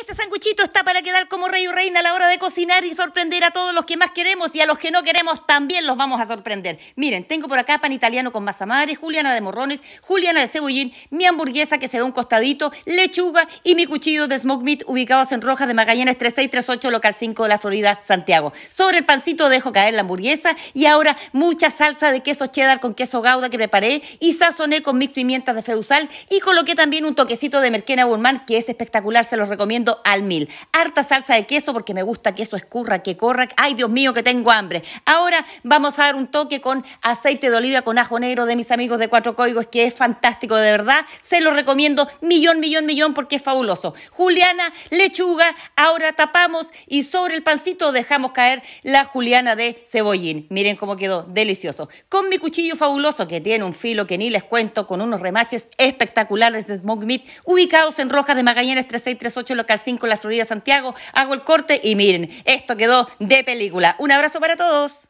Este sanguchito está para quedar como rey o reina a la hora de cocinar y sorprender a todos los que más queremos y a los que no queremos también los vamos a sorprender. Miren, tengo por acá pan italiano con masa madre, juliana de morrones, juliana de cebollín, mi hamburguesa que se ve un costadito, lechuga y mi cuchillo de smoke meat ubicados en Rojas de Magallanes 3638, local 5 de la Florida, Santiago. Sobre el pancito dejo caer la hamburguesa y ahora mucha salsa de queso cheddar con queso gauda que preparé y sazoné con mix pimientas de feusal y coloqué también un toquecito de merquena gourmand que es espectacular, se los recomiendo al mil. Harta salsa de queso porque me gusta que eso escurra, que corra. Ay, Dios mío, que tengo hambre. Ahora vamos a dar un toque con aceite de oliva con ajo negro de mis amigos de Cuatro Códigos, que es fantástico, de verdad. Se lo recomiendo millón, millón, millón porque es fabuloso. Juliana, lechuga, ahora tapamos y sobre el pancito dejamos caer la juliana de cebollín. Miren cómo quedó, delicioso. Con mi cuchillo fabuloso que tiene un filo que ni les cuento, con unos remaches espectaculares de smoke meat ubicados en Rojas de Magallanes 3638 local 5 en la Florida Santiago. Hago el corte y miren, esto quedó de película. Un abrazo para todos.